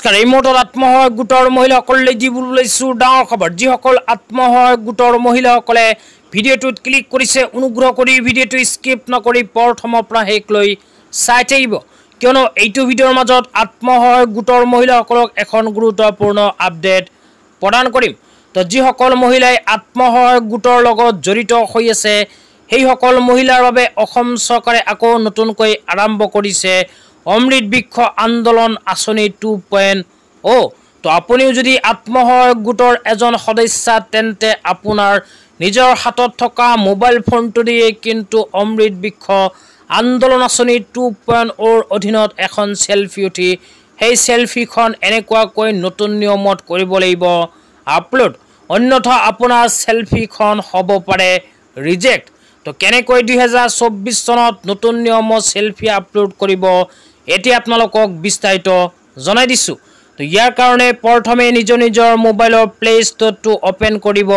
নমস্কাৰ এই মৰ্তত আত্মসহায়ক গোটৰ মহিলাসকললৈ দিবলৈ লৈছোঁ ডাঙৰ খবৰ যিসকল আত্মসহায়ক গোটৰ মহিলাসকলে ভিডিঅ'টোত ক্লিক কৰিছে অনুগ্ৰহ কৰি ভিডিঅ'টো স্কিপ নকৰি প্ৰথমৰ পৰা শেষ লৈ চাই থাকিব কিয়নো এইটো ভিডিঅ'ৰ মাজত আত্মসহায়ক গোটৰ মহিলাসকলক এখন গুৰুত্বপূৰ্ণ আপডেট প্ৰদান কৰিম তো যিসকল মহিলাই আত্মসহায়ক গোটৰ লগত জড়িত হৈ আছে সেইসকল মহিলাৰ বাবে অসম চৰকাৰে আকৌ নতুনকৈ আৰম্ভ কৰিছে অমৃত বৃক্ষ আন্দোলন আঁচনি টু পইণ্ট অ' তো আপুনিও যদি আত্মসহায়ক গোটৰ এজন সদস্যা তেন্তে আপোনাৰ নিজৰ হাতত থকা মোবাইল ফোনটো দিয়ে কিন্তু অমৃত বৃক্ষ আন্দোলন আঁচনি টু পইণ্ট অ'ৰ অধীনত এখন চেল্ফি উঠি সেই চেল্ফিখন এনেকুৱাকৈ নতুন নিয়মত কৰিব লাগিব আপলোড অন্যথা আপোনাৰ চেলফিখন হ'ব পাৰে ৰিজেক্ট তো কেনেকৈ দুহেজাৰ চৌব্বিছ চনত নতুন নিয়মত চেলফি আপলোড কৰিব এতিয়া আপোনালোকক বিস্তাৰিত জনাই দিছো তো ইয়াৰ কাৰণে প্ৰথমে নিজ নিজৰ মোবাইলৰ প্লে ষ্ট'ৰটো ওপেন কৰিব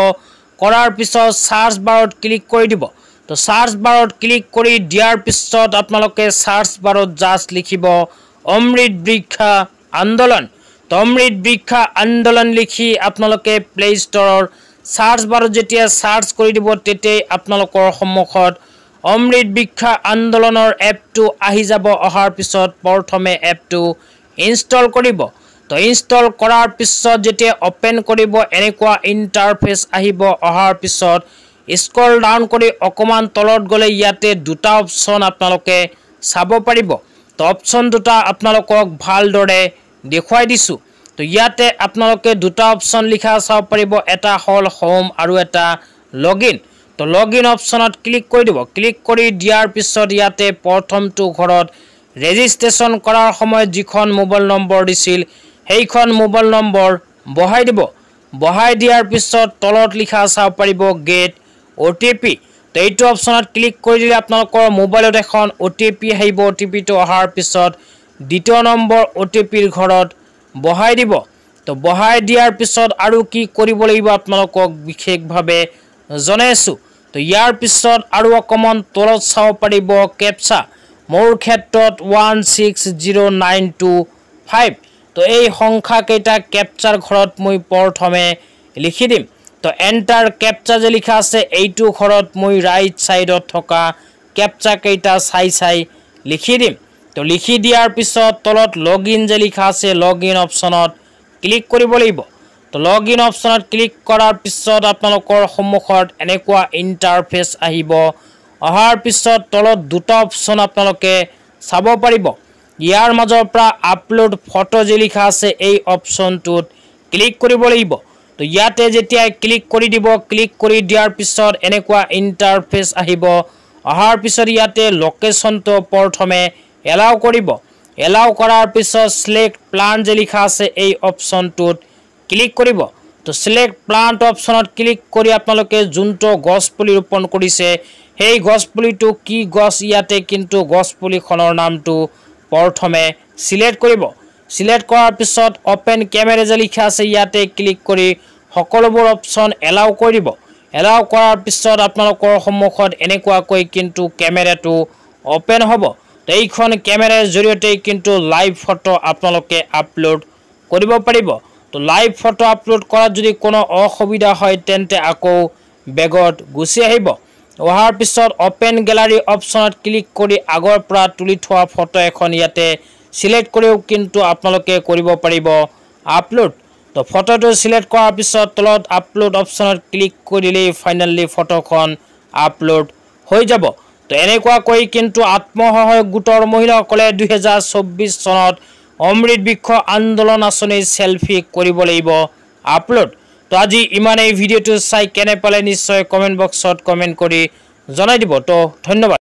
কৰাৰ পিছত সাৰ্চ বাৰত ক্লিক কৰি দিব তো সাৰ্চ বাৰত ক্লিক কৰি দিয়াৰ পিছত আপনাদেৰ সাৰ্চ বাৰত জাস্ট লিখিব অমৃত বৃক্ষা আন্দোলন তো অমৃত বৃক্ষা আন্দোলন লিখি আপনাদের প্লে ষ্ট'ৰৰ সাৰ্চ বাৰত যেতিয়া সাৰ্চ কৰি দিব তাই আপোনালোকৰ সম্মুখত অমৃত বিক্ষা আন্দোলনৰ এপটো আহি যাব অহাৰ পিছত প্ৰথমে এপটো ইনষ্টল কৰিব তো ইনষ্টল কৰাৰ পিছত যেতিয়া অপেন কৰিব এনেকুৱা ইণ্টাৰফেচ আহিব অহাৰ পিছত স্কল ডাউন কৰি অকণমান তলত গ'লে ইয়াতে দুটা অপশ্যন আপোনালোকে চাব পাৰিব তো অপশ্যন দুটা আপোনালোকক ভালদৰে দেখুৱাই দিছোঁ তো ইয়াতে আপোনালোকে দুটা অপশ্যন লিখা চাব পাৰিব এটা হ'ল হোম আৰু এটা লগ ইন তো লগ ইন অপশ্যনত ক্লিক কৰি দিব ক্লিক কৰি দিয়াৰ পিছত ইয়াতে প্ৰথমটো ঘৰত ৰেজিষ্ট্ৰেশ্যন কৰাৰ সময়ত যিখন মোবাইল নম্বৰ দিছিল সেইখন মোবাইল নম্বৰ বহাই দিব বহাই দিয়াৰ পিছত তলত লিখা চাব পাৰিব গেট অ' টি পি তো এইটো অপশ্যনত ক্লিক কৰি দিলে আপোনালোকৰ মোবাইলত এখন অ' টি পি আহিব অ' টি পিটো অহাৰ পিছত দ্বিতীয় নম্বৰ অ' টি পিৰ ঘৰত বহাই দিব তো বহাই দিয়াৰ পিছত আৰু কি কৰিব লাগিব আপোনালোকক বিশেষভাৱে জনাইছোঁ তো ইয়াৰ পিছত আৰু অকণমান তলত চাব পাৰিব কেপচা মোৰ ক্ষেত্ৰত one six zero' nine two five তো এই সংখ্যাকেইটা কেপচাৰ ঘৰত মই প্ৰথমে লিখি দিম তো এণ্টাৰ কেপচা যে লিখা আছে এইটো ঘৰত মই ৰাইট ছাইডত থকা কেপচাকেইটা চাই চাই লিখি দিম তো লিখি দিয়াৰ পিছত তলত লগ ইন যে লিখা আছে লগ ইন অপশ্যনত ক্লিক কৰিব লাগিব তো লগ ইন অপশ্যনত ক্লিক করার পিছত আপনার সম্মুখত এনেকা ইন্টারফেস আহিব অহার পিছত তলত দুটা অপশন আপনাদের চাব পাৰিব ইয়ার মাজেরপা আপলোড ফটো যে লিখা আছে এই অপশনট ক্লিক করব তো ইয়াতে যেতিয়া ক্লিক করে দিব ক্লিক করে দিয়ার পিছত এনেকা ইন্টারফেস আহিব অহার পিছত ইয়াতে লোকেশনটো প্রথমে এলাও করব এলাও করার পিছত সিলেক্ট প্লান যে লিখা আছে এই অপশনট ক্লিক করব তো সিলেক্ট প্লান্ট অপশন ক্লিক করে আপনাদের যুক্ত গছপুলি রোপণ করেছে সেই গছপুলিট কি গছ ইয়াতে কিন্তু গছপুলিখনের নামটো প্রথমে সিলেক্ট করব সিলেক্ট করার পিছত অপেন কেমেরা যে লিখা আছে ইয়াতে ক্লিক করে সকলবর অপশন এলাও করে দিব এলাও করার পিছত আপনার সম্মুখত এনেকাকি কিন্তু কেমেরাটো অপেন হব তো এইখান কেমেরার জড়িয়তেই কিন্তু লাইভ ফটো আপনাদের আপলোড করব পাৰিব। তো লাইভ ফটো আপলোড করা যদি কোনো অসুবিধা হয় তেন্তে আকৌ বেগত গুছি আহিব অহার পিছত অপেন গ্যালারি অপশনত ক্লিক করে আগর পৰা তুলি থোৱা ফটো এখন ইয়াতে সিলেক্ট কৰেও কিন্তু আপনাদেৰ কৰব পাৰিব আপলোড তো ফটোটো সিলেক্ট করার পিছত তলত আপলোড অপশনত ক্লিক করলেই ফাইনালি ফটোখন আপলোড হৈ যাব তো এনেকা করে কিন্তু আত্মসহায়ক গোটর মহিলা দুহাজার চৌব্বিশ চনত অমৃত বৃক্ষ আন্দোলন আঁচনি কৰিব লাগিব আপলোড তো আজি ইমানেই ভিডিঅ'টো চাই কেনে পালে নিশ্চয় কমেণ্ট বক্সত কমেণ্ট কৰি জনাই দিব তো ধন্যবাদ